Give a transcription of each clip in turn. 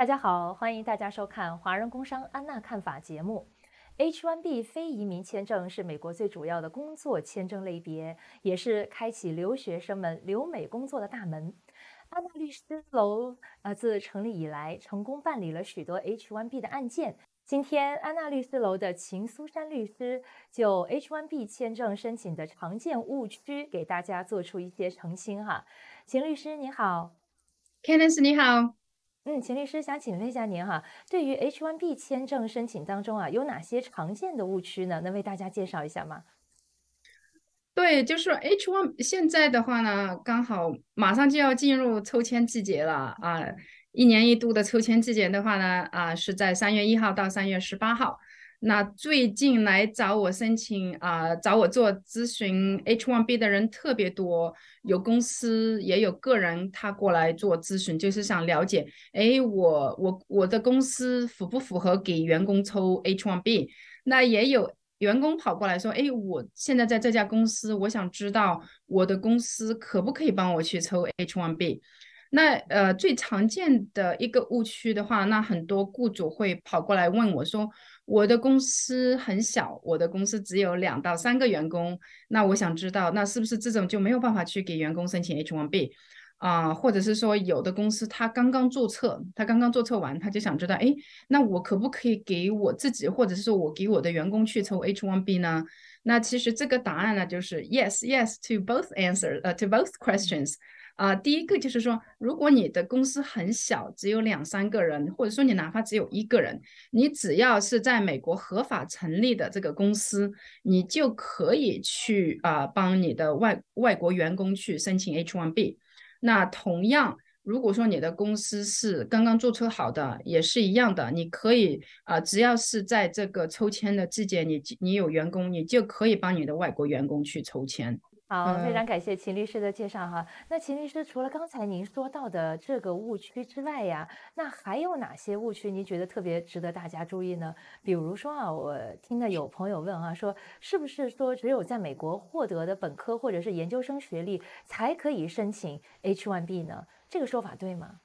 大家好，欢迎大家收看《华人工商安娜看法》节目。H-1B 非移民签证是美国最主要的工作签证类别，也是开启留学生们留美工作的大门。安娜律师楼呃自成立以来，成功办理了许多 H-1B 的案件。今天，安娜律师楼的秦苏珊律师就 H-1B 签证申请的常见误区给大家做出一些澄清哈。秦律师你好，Kenneth 你好。嗯，秦律师想请问一下您哈，对于 H1B 签证申请当中啊，有哪些常见的误区呢？能为大家介绍一下吗？对，就是 H1，现在的话呢，刚好马上就要进入抽签季节了啊，一年一度的抽签季节的话呢，啊，是在三月一号到三月十八号。那最近来找我申请啊，找我做咨询 H1B 的人特别多，有公司也有个人，他过来做咨询，就是想了解，哎，我我我的公司符不符合给员工抽 H1B？那也有员工跑过来说，哎，我现在在这家公司，我想知道我的公司可不可以帮我去抽 H1B。那呃最常见的一个误区的话，那很多雇主会跑过来问我，说我的公司很小，我的公司只有两到三个员工，那我想知道，那是不是这种就没有办法去给员工申请 H1B 啊？或者是说，有的公司他刚刚注册，他刚刚注册完，他就想知道，哎，那我可不可以给我自己，或者是说我给我的员工去抽 H1B 呢？那其实这个答案呢，就是 Yes，Yes to both answers，呃，to both questions。啊，第一个就是说，如果你的公司很小，只有两三个人，或者说你哪怕只有一个人，你只要是在美国合法成立的这个公司，你就可以去啊帮你的外外国员工去申请 H1B。那同样，如果说你的公司是刚刚注册好的，也是一样的，你可以啊，只要是在这个抽签的季节，你你有员工，你就可以帮你的外国员工去抽签。好，非常感谢秦律师的介绍哈。那秦律师除了刚才您说到的这个误区之外呀，那还有哪些误区您觉得特别值得大家注意呢？比如说啊，我听的有朋友问啊，说是不是说只有在美国获得的本科或者是研究生学历才可以申请 H-1B 呢？这个说法对吗？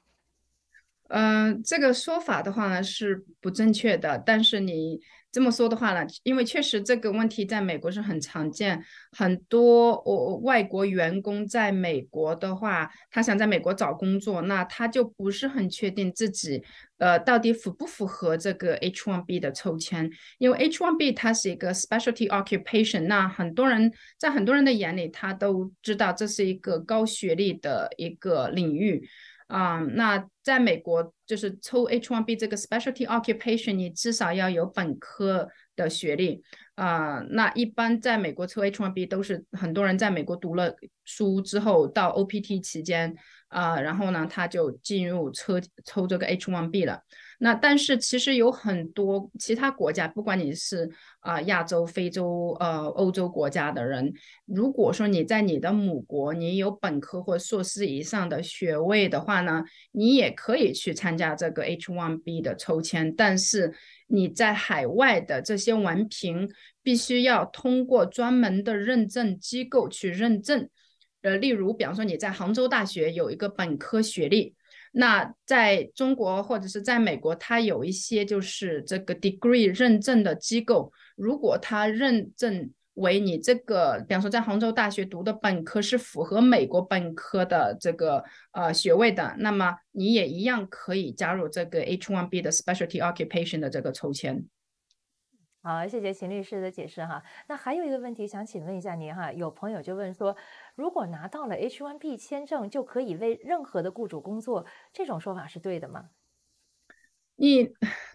嗯，这个说法的话呢是不正确的。但是你这么说的话呢，因为确实这个问题在美国是很常见。很多我外国员工在美国的话，他想在美国找工作，那他就不是很确定自己呃到底符不符合这个 H1B 的抽签。因为 H1B 它是一个 specialty occupation，那很多人在很多人的眼里，他都知道这是一个高学历的一个领域。啊，那在美国就是抽 H1B 这个 specialty occupation，你至少要有本科的学历啊。那一般在美国抽 H1B 都是很多人在美国读了书之后到 OPT 期间啊，然后呢他就进入抽抽这个 H1B 了。那但是其实有很多其他国家，不管你是啊亚洲、非洲、呃欧洲国家的人，如果说你在你的母国你有本科或硕士以上的学位的话呢，你也可以去参加这个 H1B 的抽签。但是你在海外的这些文凭，必须要通过专门的认证机构去认证。呃，例如，比方说你在杭州大学有一个本科学历。那在中国或者是在美国，它有一些就是这个 degree 认证的机构，如果它认证为你这个，比方说在杭州大学读的本科是符合美国本科的这个呃学位的，那么你也一样可以加入这个 H-1B 的 specialty occupation 的这个抽签。好，谢谢秦律师的解释哈。那还有一个问题想请问一下您哈，有朋友就问说，如果拿到了 H1B 签证，就可以为任何的雇主工作，这种说法是对的吗？你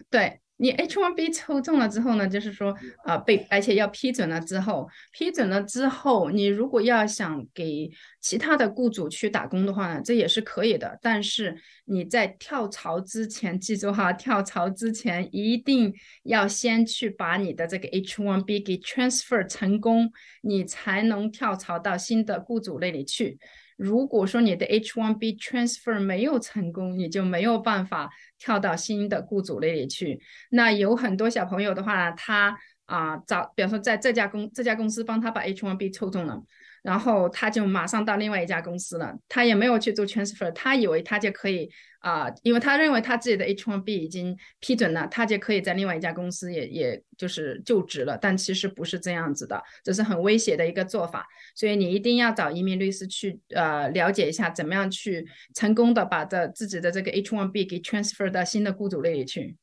对。你 H1B 抽中了之后呢，就是说啊被而且要批准了之后，批准了之后，你如果要想给其他的雇主去打工的话呢，这也是可以的。但是你在跳槽之前记住哈，跳槽之前一定要先去把你的这个 H1B 给 transfer 成功，你才能跳槽到新的雇主那里去。如果说你的 H1B transfer 没有成功，你就没有办法跳到新的雇主那里去。那有很多小朋友的话，他啊找，比如说在这家公这家公司帮他把 H1B 抽中了，然后他就马上到另外一家公司了，他也没有去做 transfer，他以为他就可以啊，因为他认为他自己的 H1B 已经批准了，他就可以在另外一家公司也也就是就职了，但其实不是这样子的，这是很危险的一个做法，所以你一定要找移民律师去呃了解一下，怎么样去成功的把这自己的这个 H1B 给 transfer 到新的雇主那里去。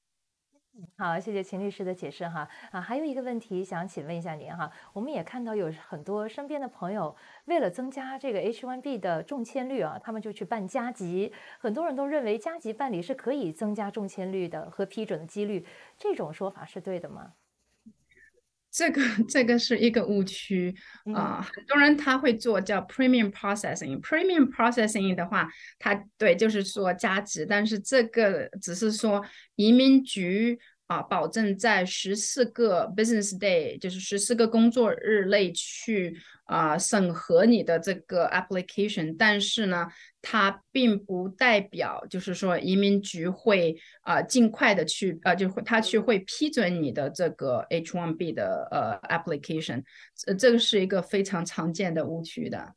好，谢谢秦律师的解释哈啊，还有一个问题想请问一下您哈，我们也看到有很多身边的朋友为了增加这个 H1B 的中签率啊，他们就去办加急，很多人都认为加急办理是可以增加中签率的和批准的几率，这种说法是对的吗？这个 这个是一个误区啊，很多人他会做叫 premium processing。premium processing 的话，他对就是说加急，但是这个只是说移民局啊保证在十四个 business day，就是十四个工作日内去。啊，审核你的这个 application，但是呢，它并不代表就是说移民局会啊尽快的去呃，就他去会批准你的这个 H-1B 的呃 application，这个是一个非常常见的误区的。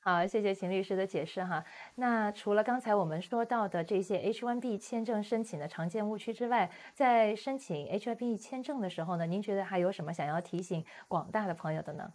好，谢谢秦律师的解释哈。那除了刚才我们说到的这些 H-1B 签证申请的常见误区之外，在申请 H-1B 签证的时候呢，您觉得还有什么想要提醒广大的朋友的呢？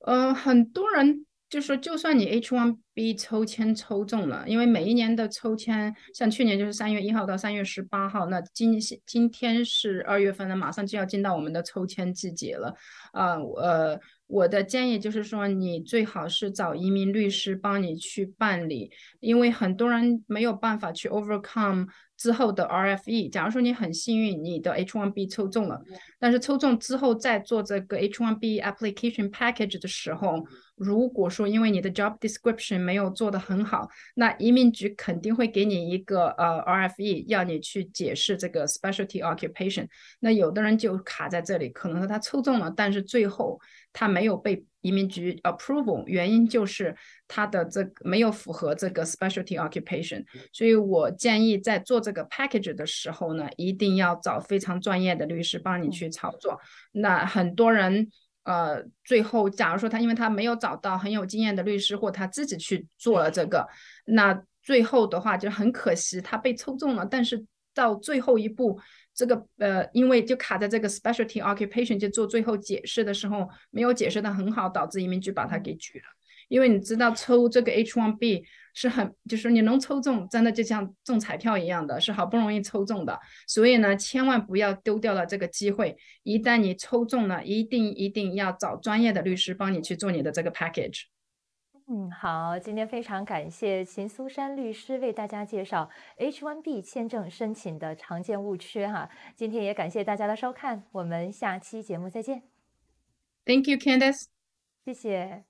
呃，很多人就说，就算你 H one B 抽签抽中了，因为每一年的抽签，像去年就是三月一号到三月十八号，那今今天是二月份了，马上就要进到我们的抽签季节了。啊，呃，我的建议就是说，你最好是找移民律师帮你去办理，因为很多人没有办法去 overcome。之后的 RFE，假如说你很幸运，你的 H1B 抽中了，但是抽中之后再做这个 H1B application package 的时候，如果说因为你的 job description 没有做的很好，那移民局肯定会给你一个呃 RFE，要你去解释这个 specialty occupation。那有的人就卡在这里，可能说他抽中了，但是最后他没有被。移民局 approval 原因就是他的这个没有符合这个 specialty occupation，所以我建议在做这个 package 的时候呢，一定要找非常专业的律师帮你去操作。那很多人，呃，最后假如说他因为他没有找到很有经验的律师，或他自己去做了这个，那最后的话就很可惜，他被抽中了，但是。到最后一步，这个呃，因为就卡在这个 specialty occupation，就做最后解释的时候，没有解释的很好，导致移民局把它给拒了。因为你知道抽这个 H-1B 是很，就是你能抽中，真的就像中彩票一样的，是好不容易抽中的。所以呢，千万不要丢掉了这个机会。一旦你抽中了，一定一定要找专业的律师帮你去做你的这个 package。嗯，好，今天非常感谢秦苏珊律师为大家介绍 H1B 签证申请的常见误区哈。今天也感谢大家的收看，我们下期节目再见。Thank you, Candice，谢谢。